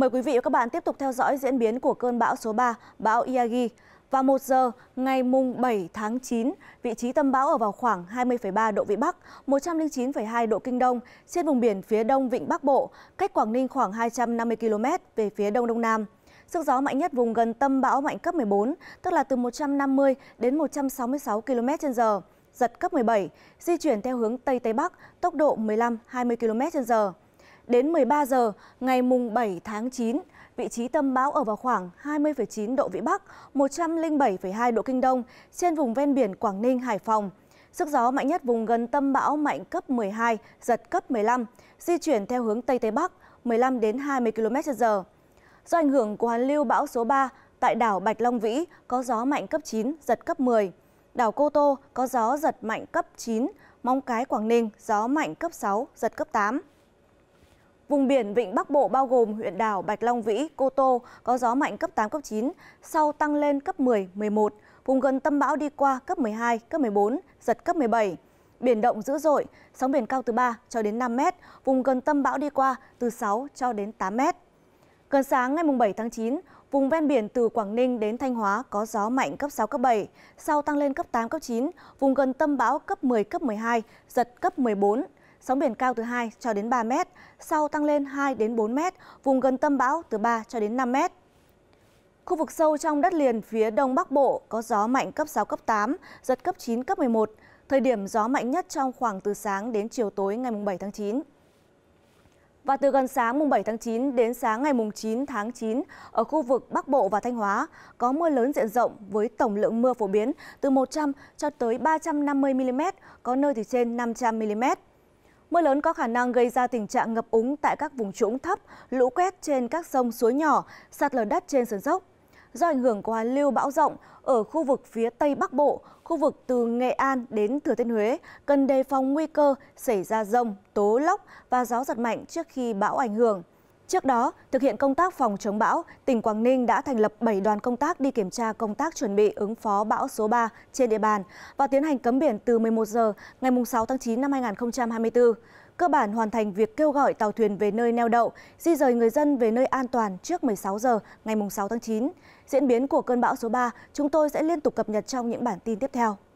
Mời quý vị và các bạn tiếp tục theo dõi diễn biến của cơn bão số 3, bão Yagi. Vào 1 giờ ngày mùng 7 tháng 9, vị trí tâm bão ở vào khoảng 20,3 độ Vĩ Bắc, 109,2 độ Kinh Đông, trên vùng biển phía đông Vịnh Bắc Bộ, cách Quảng Ninh khoảng 250 km về phía đông đông nam. Sức gió mạnh nhất vùng gần tâm bão mạnh cấp 14, tức là từ 150 đến 166 km/h, giật cấp 17, di chuyển theo hướng Tây Tây Bắc, tốc độ 15-20 km/h. Đến 13 giờ ngày mùng 7 tháng 9, vị trí tâm bão ở vào khoảng 20,9 độ Vĩ Bắc, 107,2 độ Kinh Đông trên vùng ven biển Quảng Ninh, Hải Phòng. Sức gió mạnh nhất vùng gần tâm bão mạnh cấp 12, giật cấp 15, di chuyển theo hướng Tây Tây Bắc 15 đến 20 km/h. Do ảnh hưởng của hoàn lưu bão số 3, tại đảo Bạch Long Vĩ có gió mạnh cấp 9, giật cấp 10. Đảo Cô Tô có gió giật mạnh cấp 9, Móng Cái Quảng Ninh gió mạnh cấp 6, giật cấp 8. Vùng biển Vịnh Bắc Bộ bao gồm huyện đảo Bạch Long Vĩ, Cô Tô có gió mạnh cấp 8, cấp 9, sau tăng lên cấp 10, 11. Vùng gần tâm bão đi qua cấp 12, cấp 14, giật cấp 17. Biển động dữ dội, sóng biển cao từ 3 cho đến 5 mét, vùng gần tâm bão đi qua từ 6 cho đến 8 mét. Gần sáng ngày 7 tháng 9, vùng ven biển từ Quảng Ninh đến Thanh Hóa có gió mạnh cấp 6, cấp 7, sau tăng lên cấp 8, cấp 9, vùng gần tâm bão cấp 10, cấp 12, giật cấp 14, sóng biển cao từ 2 cho đến 3 mét, sau tăng lên 2 đến 4 mét, vùng gần tâm bão từ 3 cho đến 5 mét. Khu vực sâu trong đất liền phía đông bắc bộ có gió mạnh cấp 6, cấp 8, giật cấp 9, cấp 11. Thời điểm gió mạnh nhất trong khoảng từ sáng đến chiều tối ngày 7 tháng 9. Và từ gần sáng mùng 7 tháng 9 đến sáng ngày mùng 9 tháng 9, ở khu vực Bắc Bộ và Thanh Hóa có mưa lớn diện rộng với tổng lượng mưa phổ biến từ 100 cho tới 350 mm, có nơi thì trên 500 mm. Mưa lớn có khả năng gây ra tình trạng ngập úng tại các vùng trũng thấp, lũ quét trên các sông suối nhỏ, sạt lở đất trên sườn dốc. Do ảnh hưởng của hoàn lưu bão rộng ở khu vực phía Tây Bắc Bộ, khu vực từ Nghệ An đến Thừa Thiên Huế cần đề phòng nguy cơ xảy ra rông, tố lốc và gió giật mạnh trước khi bão ảnh hưởng. Trước đó, thực hiện công tác phòng chống bão, tỉnh Quảng Ninh đã thành lập 7 đoàn công tác đi kiểm tra công tác chuẩn bị ứng phó bão số 3 trên địa bàn và tiến hành cấm biển từ 11 giờ ngày 6 tháng 9 năm 2024. Cơ bản hoàn thành việc kêu gọi tàu thuyền về nơi neo đậu, di rời người dân về nơi an toàn trước 16 giờ ngày 6 tháng 9. Diễn biến của cơn bão số 3 chúng tôi sẽ liên tục cập nhật trong những bản tin tiếp theo.